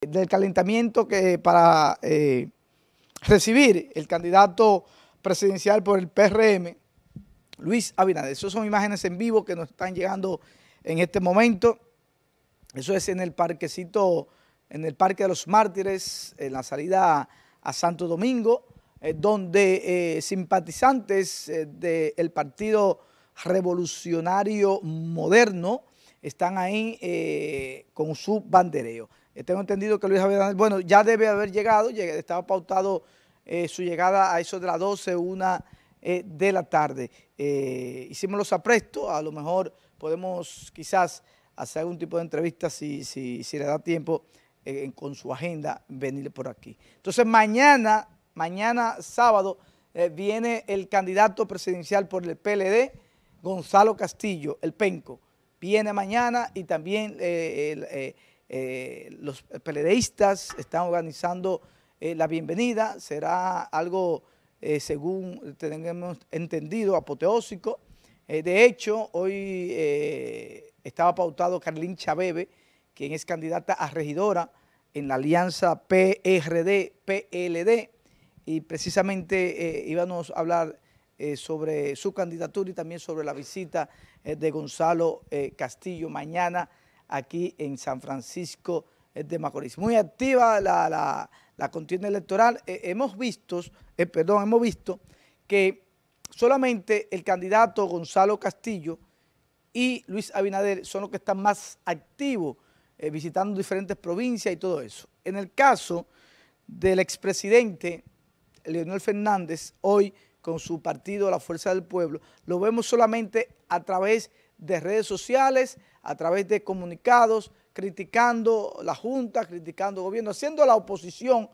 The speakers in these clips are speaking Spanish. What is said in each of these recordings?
del calentamiento que para eh, recibir el candidato presidencial por el PRM, Luis Abinader. Esas son imágenes en vivo que nos están llegando en este momento. Eso es en el parquecito, en el Parque de los Mártires, en la salida a Santo Domingo, eh, donde eh, simpatizantes del Partido Revolucionario Moderno están ahí con su bandereo. Eh, tengo entendido que Luis Abinader, bueno, ya debe haber llegado, estaba pautado eh, su llegada a eso de las 12, una eh, de la tarde. hicimos los aprestos, a lo mejor podemos quizás hacer algún tipo de entrevista si, si, si le da tiempo con su agenda venir por aquí. Entonces mañana, mañana sábado, viene el candidato presidencial por el PLD, Gonzalo Castillo, el penco. Viene mañana y también el eh, los peledeístas están organizando eh, la bienvenida, será algo, eh, según tenemos entendido, apoteósico. de hecho, hoy estaba pautado Carlin Chabebe, quien es candidata a regidora en la alianza PRD-PLD, y precisamente íbamos a hablar sobre su candidatura y también sobre la visita de Gonzalo Castillo mañana aquí en San Francisco de Macorís. Muy activa la, contienda electoral. Eh, hemos visto, eh, perdón, hemos visto que solamente el candidato Gonzalo Castillo y Luis Abinader son los que están más activos eh, visitando diferentes provincias y todo eso. En el caso del expresidente Leonel Fernández, hoy con su partido La Fuerza del Pueblo, lo vemos solamente a través de de redes sociales, a través de comunicados, criticando la Junta, criticando el gobierno, haciendo la oposición,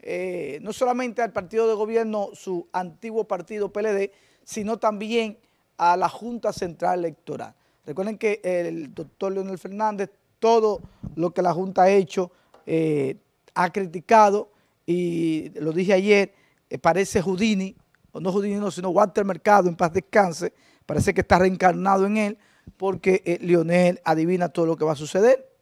eh, no solamente al partido de gobierno, su antiguo partido PLD, sino también a la Junta Central Electoral. Recuerden que el doctor Leonel Fernández, todo lo que la Junta ha hecho, eh, ha criticado, y lo dije ayer, eh, parece Houdini, o no Houdini, sino Walter Mercado, en paz descanse, Parece que está reencarnado en él porque eh, Lionel adivina todo lo que va a suceder.